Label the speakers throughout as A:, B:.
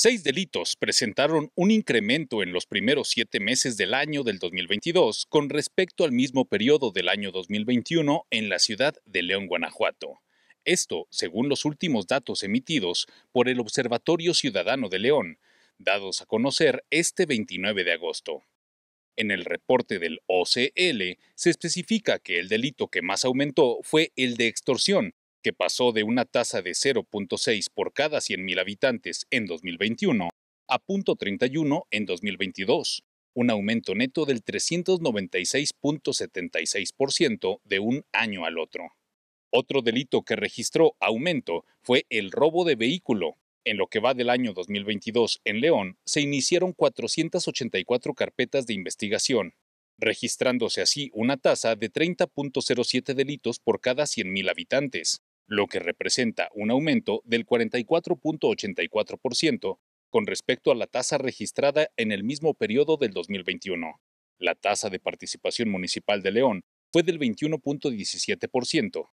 A: Seis delitos presentaron un incremento en los primeros siete meses del año del 2022 con respecto al mismo periodo del año 2021 en la ciudad de León, Guanajuato. Esto, según los últimos datos emitidos por el Observatorio Ciudadano de León, dados a conocer este 29 de agosto. En el reporte del OCL se especifica que el delito que más aumentó fue el de extorsión, pasó de una tasa de 0.6 por cada 100.000 habitantes en 2021 a 0.31 en 2022, un aumento neto del 396.76% de un año al otro. Otro delito que registró aumento fue el robo de vehículo. En lo que va del año 2022 en León, se iniciaron 484 carpetas de investigación, registrándose así una tasa de 30.07 delitos por cada 100.000 habitantes, lo que representa un aumento del 44.84% con respecto a la tasa registrada en el mismo periodo del 2021. La tasa de participación municipal de León fue del 21.17%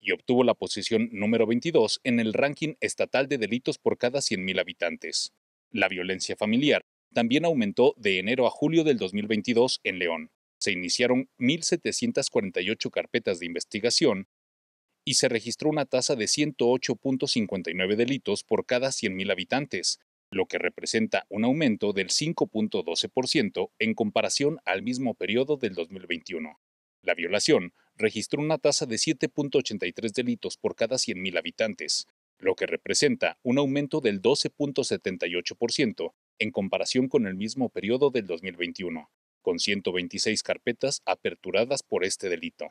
A: y obtuvo la posición número 22 en el ranking estatal de delitos por cada 100.000 habitantes. La violencia familiar también aumentó de enero a julio del 2022 en León. Se iniciaron 1.748 carpetas de investigación y se registró una tasa de 108.59 delitos por cada 100.000 habitantes, lo que representa un aumento del 5.12% en comparación al mismo periodo del 2021. La violación registró una tasa de 7.83 delitos por cada 100.000 habitantes, lo que representa un aumento del 12.78% en comparación con el mismo periodo del 2021, con 126 carpetas aperturadas por este delito.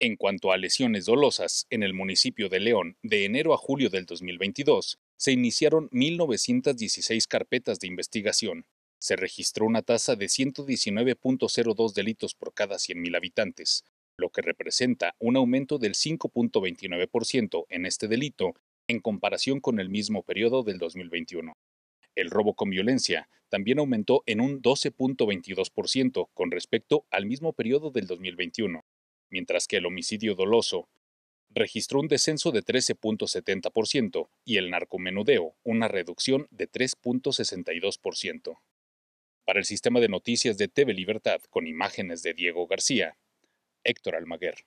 A: En cuanto a lesiones dolosas, en el municipio de León, de enero a julio del 2022, se iniciaron 1.916 carpetas de investigación. Se registró una tasa de 119.02 delitos por cada 100.000 habitantes, lo que representa un aumento del 5.29% en este delito en comparación con el mismo periodo del 2021. El robo con violencia también aumentó en un 12.22% con respecto al mismo periodo del 2021 mientras que el homicidio doloso registró un descenso de 13.70% y el narcomenudeo una reducción de 3.62%. Para el sistema de noticias de TV Libertad, con imágenes de Diego García, Héctor Almaguer.